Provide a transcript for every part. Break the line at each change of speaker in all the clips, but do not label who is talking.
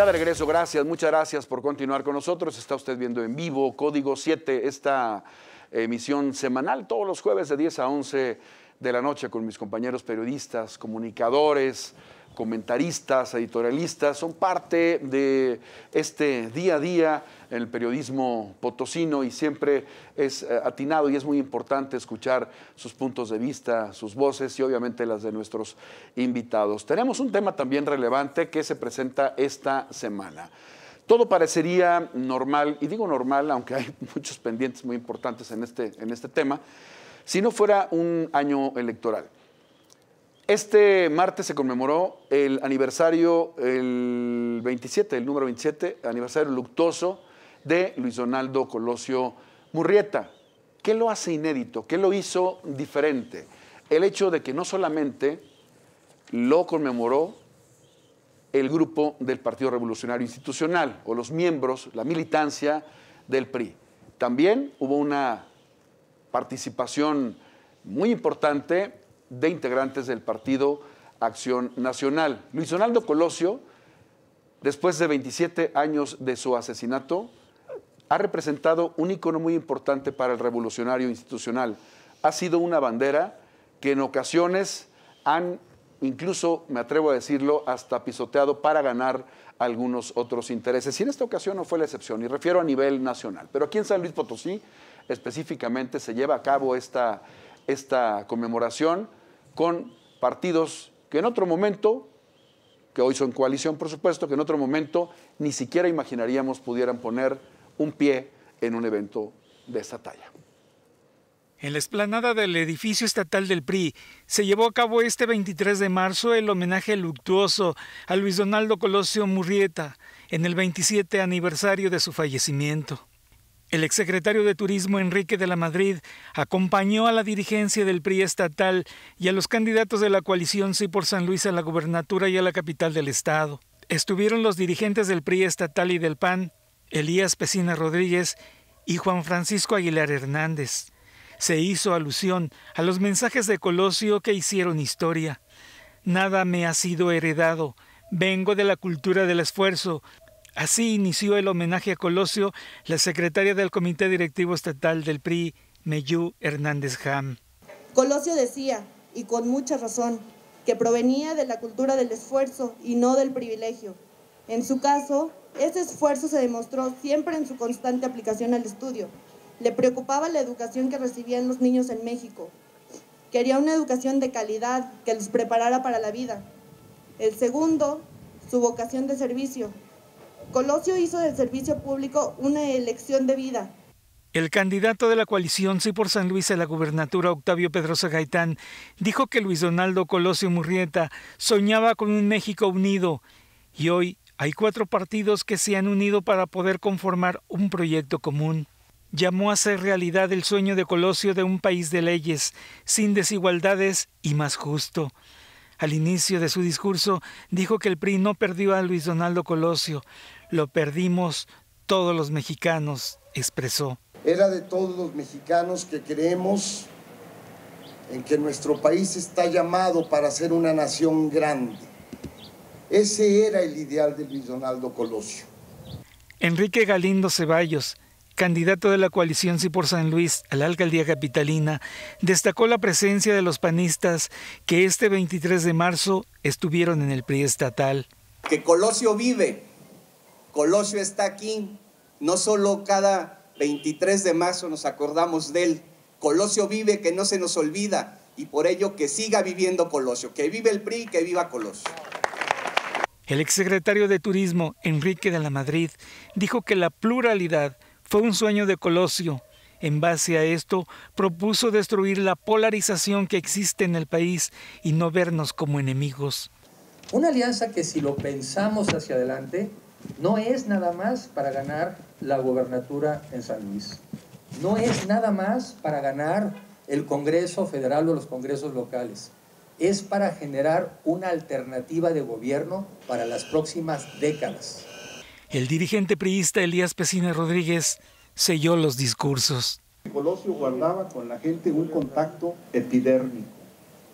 Ya de regreso, gracias, muchas gracias por continuar con nosotros. Está usted viendo en vivo Código 7, esta emisión semanal, todos los jueves de 10 a 11 de la noche con mis compañeros periodistas, comunicadores, comentaristas, editorialistas, son parte de este día a día en el periodismo potosino y siempre es eh, atinado y es muy importante escuchar sus puntos de vista, sus voces y obviamente las de nuestros invitados. Tenemos un tema también relevante que se presenta esta semana. Todo parecería normal, y digo normal, aunque hay muchos pendientes muy importantes en este, en este tema, si no fuera un año electoral. Este martes se conmemoró el aniversario, el 27, el número 27, aniversario luctuoso de Luis Donaldo Colosio Murrieta. ¿Qué lo hace inédito? ¿Qué lo hizo diferente? El hecho de que no solamente lo conmemoró el grupo del Partido Revolucionario Institucional o los miembros, la militancia del PRI. También hubo una participación muy importante de integrantes del Partido Acción Nacional. Luis Ronaldo Colosio, después de 27 años de su asesinato, ha representado un icono muy importante para el revolucionario institucional. Ha sido una bandera que en ocasiones han, incluso me atrevo a decirlo, hasta pisoteado para ganar algunos otros intereses. Y en esta ocasión no fue la excepción, y refiero a nivel nacional. Pero aquí en San Luis Potosí específicamente se lleva a cabo esta, esta conmemoración con partidos que en otro momento, que hoy son coalición por supuesto, que en otro momento ni siquiera imaginaríamos pudieran poner un pie en un evento de esta talla.
En la explanada del edificio estatal del PRI se llevó a cabo este 23 de marzo el homenaje luctuoso a Luis Donaldo Colosio Murrieta en el 27 aniversario de su fallecimiento. El exsecretario de Turismo Enrique de la Madrid acompañó a la dirigencia del PRI estatal y a los candidatos de la coalición Sí por San Luis a la gubernatura y a la capital del estado. Estuvieron los dirigentes del PRI estatal y del PAN, Elías Pesina Rodríguez y Juan Francisco Aguilar Hernández. Se hizo alusión a los mensajes de Colosio que hicieron historia. Nada me ha sido heredado, vengo de la cultura del esfuerzo, Así inició el homenaje a Colosio la secretaria del Comité Directivo Estatal del PRI, Meyú Hernández Ham.
Colosio decía, y con mucha razón, que provenía de la cultura del esfuerzo y no del privilegio. En su caso, ese esfuerzo se demostró siempre en su constante aplicación al estudio. Le preocupaba la educación que recibían los niños en México. Quería una educación de calidad que los preparara para la vida. El segundo, su vocación de servicio, Colosio hizo del servicio público una elección de vida.
El candidato de la coalición Sí por San Luis a la gubernatura, Octavio Pedroza Gaitán, dijo que Luis Donaldo Colosio Murrieta soñaba con un México unido y hoy hay cuatro partidos que se han unido para poder conformar un proyecto común. Llamó a ser realidad el sueño de Colosio de un país de leyes, sin desigualdades y más justo. Al inicio de su discurso dijo que el PRI no perdió a Luis Donaldo Colosio, lo perdimos todos los mexicanos, expresó.
Era de todos los mexicanos que creemos en que nuestro país está llamado para ser una nación grande. Ese era el ideal de Luis Donaldo Colosio.
Enrique Galindo Ceballos, candidato de la coalición Sí por San Luis a la alcaldía capitalina, destacó la presencia de los panistas que este 23 de marzo estuvieron en el PRI estatal. Que Colosio vive, Colosio está aquí, no solo cada 23 de marzo nos acordamos de él, Colosio vive que no se nos olvida y por ello que siga viviendo Colosio, que vive el PRI, que viva Colosio. El exsecretario de Turismo, Enrique de la Madrid, dijo que la pluralidad fue un sueño de Colosio. En base a esto, propuso destruir la polarización que existe en el país y no vernos como enemigos. Una alianza que si lo pensamos hacia adelante, no es nada más para ganar la gobernatura en San Luis. No es nada más para ganar el Congreso Federal o los Congresos locales. Es para generar una alternativa de gobierno para las próximas décadas. El dirigente priista Elías Pesina Rodríguez selló los discursos.
Colosio guardaba con la gente un contacto epidérmico,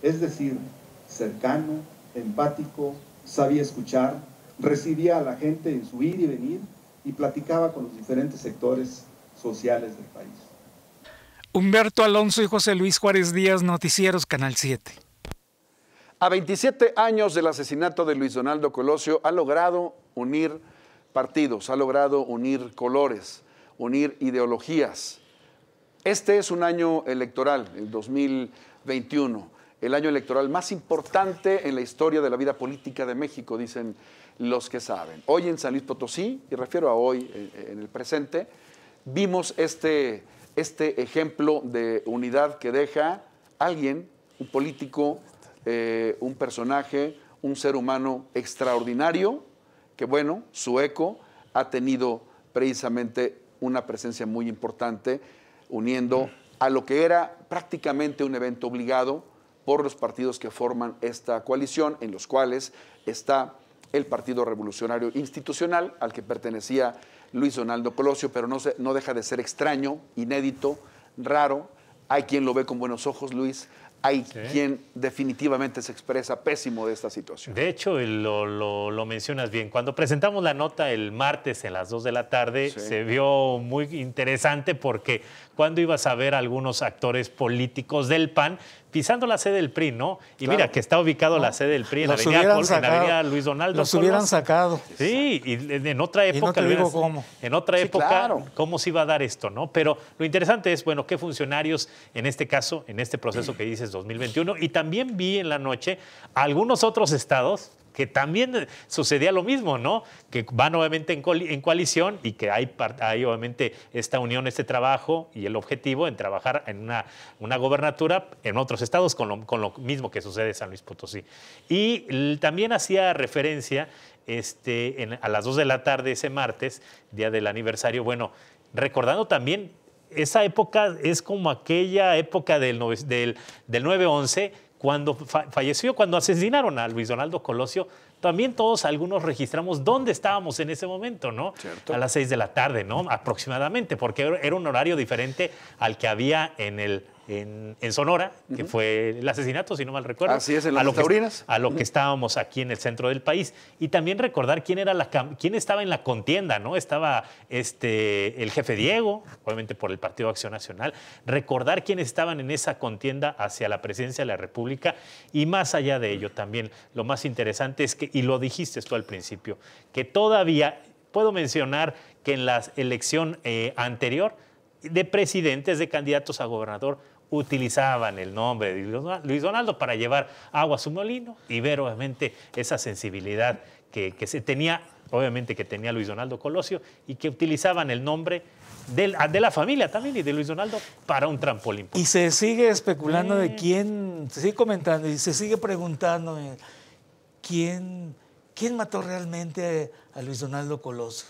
es decir, cercano, empático, sabía escuchar, recibía a la gente en su ir y venir y platicaba con los diferentes sectores sociales del país.
Humberto Alonso y José Luis Juárez Díaz, Noticieros Canal 7.
A 27 años del asesinato de Luis Donaldo Colosio, ha logrado unir partidos, ha logrado unir colores, unir ideologías. Este es un año electoral, el 2021, el año electoral más importante en la historia de la vida política de México, dicen los que saben. Hoy en San Luis Potosí, y refiero a hoy eh, eh, en el presente, vimos este, este ejemplo de unidad que deja alguien, un político, eh, un personaje, un ser humano extraordinario, que bueno, su eco ha tenido precisamente una presencia muy importante, uniendo a lo que era prácticamente un evento obligado por los partidos que forman esta coalición, en los cuales está el Partido Revolucionario Institucional, al que pertenecía Luis Donaldo Colosio, pero no, no deja de ser extraño, inédito, raro. Hay quien lo ve con buenos ojos, Luis, hay quien definitivamente se expresa pésimo de esta situación.
De hecho, lo, mencionas bien. Cuando presentamos la nota el martes a las 2 de la tarde, se vio muy interesante porque cuando ibas a ver a algunos actores políticos del PAN, pisando la sede del PRI, ¿no? Y mira, que está ubicado la sede del PRI en, la avenida, Luis Donaldo. Los hubieran sacado. Sí, y en otra época. En otra época, ¿cómo se iba a dar esto, no? Pero lo interesante es, bueno, qué funcionarios, en este caso, en este proceso que dices 2021, y también vi en la noche algunos otros estados que también sucedía lo mismo, ¿no? Que van obviamente en, coalición y que hay, hay, obviamente esta unión, este trabajo y el objetivo en trabajar en una, una gobernatura en otros estados con lo, mismo que sucede en San Luis Potosí. Y también hacía referencia este, a las 2 de la tarde ese martes, día del aniversario, bueno, recordando también esa época es como aquella época del, del, del 9-11 cuando falleció, cuando asesinaron a Luis Donaldo Colosio, también todos algunos registramos dónde estábamos en ese momento, ¿no? A las seis de la tarde, ¿no? Aproximadamente, porque era un horario diferente al que había en el en, Sonora, que fue el asesinato, si no mal recuerdo. Así es, en a lo, que, a lo que estábamos aquí en el centro del país. Y también recordar quién, era la, quién estaba en la contienda, ¿no? Estaba este, el jefe Diego, obviamente por el Partido Acción Nacional. Recordar quiénes estaban en esa contienda hacia la presidencia de la República. Y más allá de ello también, lo más interesante es que, y lo dijiste tú al principio, que todavía puedo mencionar que en la elección eh, anterior de presidentes, de candidatos a gobernador, utilizaban el nombre de Luis Donaldo para llevar agua a su molino y ver obviamente esa sensibilidad que, que se tenía, obviamente que tenía Luis Donaldo Colosio y que utilizaban el nombre de la, ah, de, la familia también y de Luis Donaldo para un trampolín.
Y se sigue especulando de quién, se sigue comentando y se sigue preguntando eh, quién, quién mató realmente a Luis Donaldo Colosio.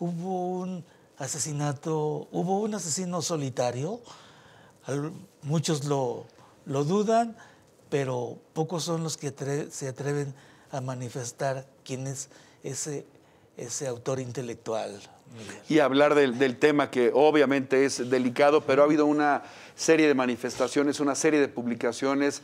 ¿Hubo un asesinato, hubo un asesino solitario? Muchos lo, dudan, pero pocos son los que se atreven a manifestar quién es ese, autor intelectual.
Y hablar del, tema que obviamente es delicado, pero ha habido una serie de manifestaciones, una serie de publicaciones,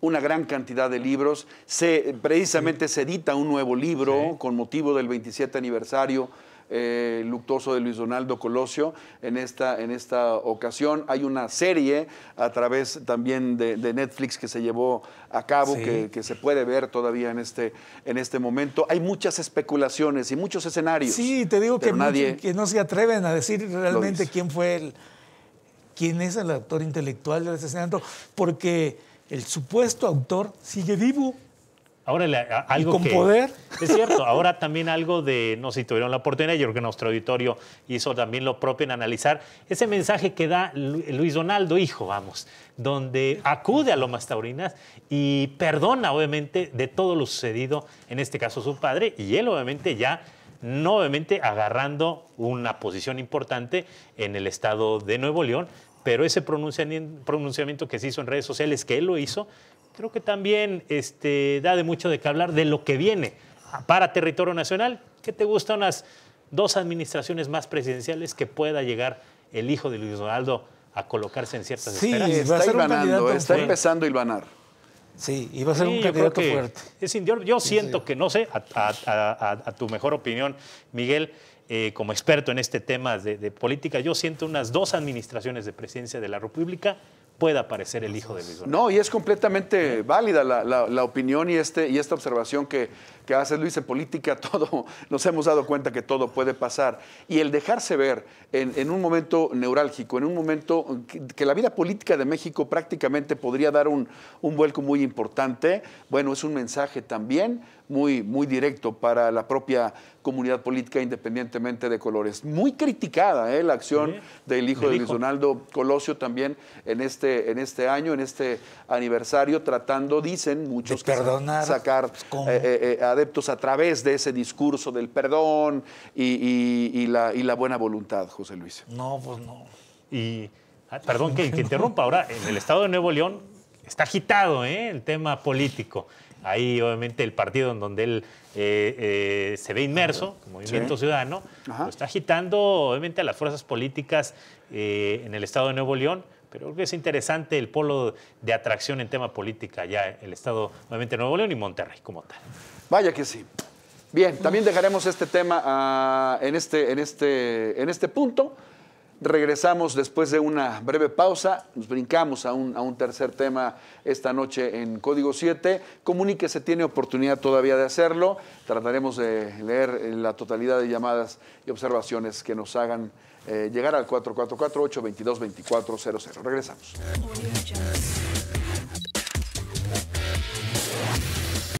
una gran cantidad de libros. Se, precisamente se edita un nuevo libro con motivo del 27 aniversario eh, luctuoso de Luis Donaldo Colosio en esta, en esta ocasión. Hay una serie a través también de, Netflix que se llevó a cabo, que, se puede ver todavía en este, en este momento. Hay muchas especulaciones y muchos escenarios. Sí, te digo que, nadie
que no se atreven a decir realmente quién fue el, quién es el actor intelectual del asesinato, porque el supuesto autor sigue vivo.
Ahora algo con poder. Es cierto, ahora también algo de, no sé si tuvieron la oportunidad, yo creo que nuestro auditorio hizo también lo propio en analizar ese mensaje que da Luis Donaldo, hijo, vamos, donde acude a Lomas Taurinas y perdona obviamente de todo lo sucedido, en este caso su padre, y él obviamente ya nuevamente agarrando una posición importante en el estado de Nuevo León, pero ese pronunciamiento que se hizo en redes sociales, que él lo hizo, creo que también este, da de mucho de qué hablar de lo que viene para territorio nacional. ¿Qué te gustan unas dos administraciones más presidenciales que pueda llegar el hijo de Luis Donaldo a colocarse en ciertas sí, Está, está está
empezando a Sí, y va a ser un candidato fuerte.
Es, yo, yo siento que, no sé, a, tu mejor opinión, Miguel, eh, como experto en este tema de política, yo siento unas dos administraciones de presidencia de la República pueda aparecer el hijo de Luis
No, y es completamente válida la, opinión y, este, y esta observación que, hace Luis en política, todo, nos hemos dado cuenta que todo puede pasar. Y el dejarse ver en, un momento neurálgico, en un momento que, que, la vida política de México prácticamente podría dar un, un vuelco muy importante, bueno, es un mensaje también muy, directo para la propia comunidad política independientemente de colores. Muy criticada ¿eh? la acción del hijo de Luis Donaldo Colosio también en este, en este año, en este aniversario, tratando, dicen muchos, de sacar pues, eh, eh, adeptos a través de ese discurso del perdón y, la, buena voluntad, José Luis.
No, pues no. Y ah, perdón que, interrumpa, ahora en el estado de Nuevo León está agitado el tema político. Ahí, obviamente, el partido en donde él eh, eh, se ve inmerso, Movimiento Ciudadano, lo está agitando, obviamente, a las fuerzas políticas eh, en el estado de Nuevo León. Pero creo que es interesante el polo de atracción en tema política ya el estado, obviamente, Nuevo León y Monterrey como tal.
Vaya que sí. Bien, también dejaremos este tema ah, en, este, en, este, en este punto. Regresamos después de una breve pausa, nos brincamos a un, a un, tercer tema esta noche en Código 7. Comuníquese, tiene oportunidad todavía de hacerlo. Trataremos de leer la totalidad de llamadas y observaciones que nos hagan eh, llegar al 444-822-2400. Regresamos.